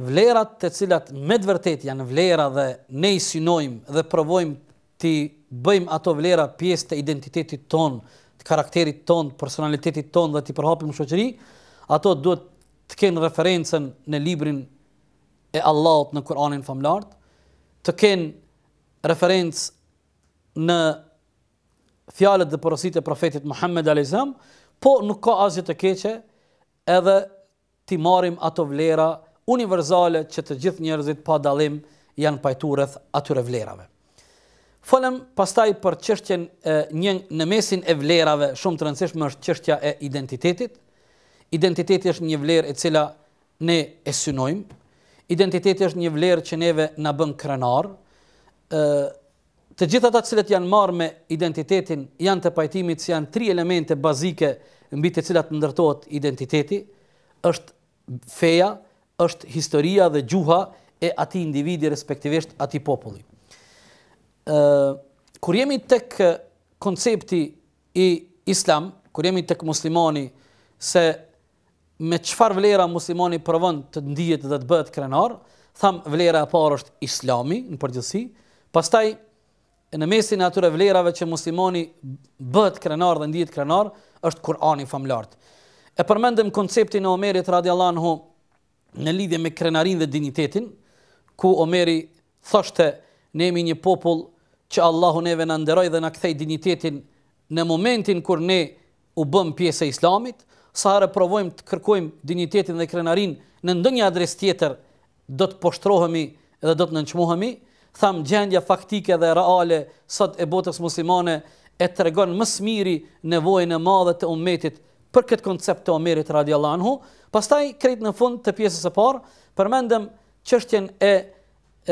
vlerat të cilat me të vërtet janë vlera dhe ne i synojmë dhe provojmë të bëjmë ato vlera pjesë të identitetit ton, të karakterit ton, personalitetit ton dhe të përhapim shoqëri, ato duhet të kenë referencen në librin e Allahot në Kur'anin famlart, të kenë referencë në fjalët dhe porositë e profetit Muhammed alayhiselam, po nuk ka asgjë të keqe edhe ti marrim ato vlera universale që të gjithë njerëzit pa dalim janë pajtureth atyre vlerave. Folëm pastaj për qështjen një në mesin e vlerave shumë të rëndësishme është qështja e identitetit. Identiteti është një vler e cila ne e synojmë. Identiteti është një vler që neve në bën krenar. Të gjithat atë cilët janë marë me identitetin janë të pajtimit që janë tri elemente bazike në bitë cilat të ndërtojt identiteti. është feja, është historia dhe gjuha e ati individi, respektivisht ati populli. Kër jemi të koncepti i islam, kër jemi të kë muslimani se me qëfar vlera muslimani përvënd të ndijet dhe të bëhet krenar, tham vlera e parë është islami në përgjësi, pastaj në mesin e atyre vlerave që muslimani bëhet krenar dhe ndijet krenar, është Kur'ani famlartë. E përmendim konceptin e Omerit radiallahu anhu, në lidhje me krenarin dhe dinitetin, ku Omeri thoshte ne jemi një popull që Allahu neve në nderoj dhe në kthej dinitetin në momentin kur ne u bëm pjesë e islamit, sa arë provojmë të kërkojmë dinitetin dhe krenarin në ndënjë adres tjetër do të poshtrohemi dhe do të nënçmohemi, tham gjendja faktike dhe reale sot e botës muslimane e tregon më mësë miri nevojën e madhe të ummetit për këtë koncept të Omerit radiallahu anhu, pastaj krejt në fund të pjesës e parë, përmendëm qështjen e,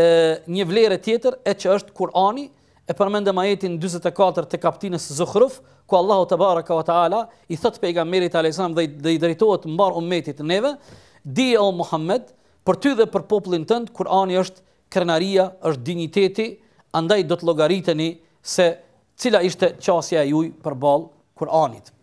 e një vlerë tjetër e që është Kurani, e përmendëm ajetin 24 të kaptinës Zuhruf, ku Allahu të barë ka taala i thëtë pejgamberit Merit dhe, dhe i drejtohet mbar umetit neve, di e o Muhammed, për ty dhe për poplin tënd, Kurani është krenaria, është digniteti, andaj do të llogariteni se cila ishte qasja e juj Kur'anit.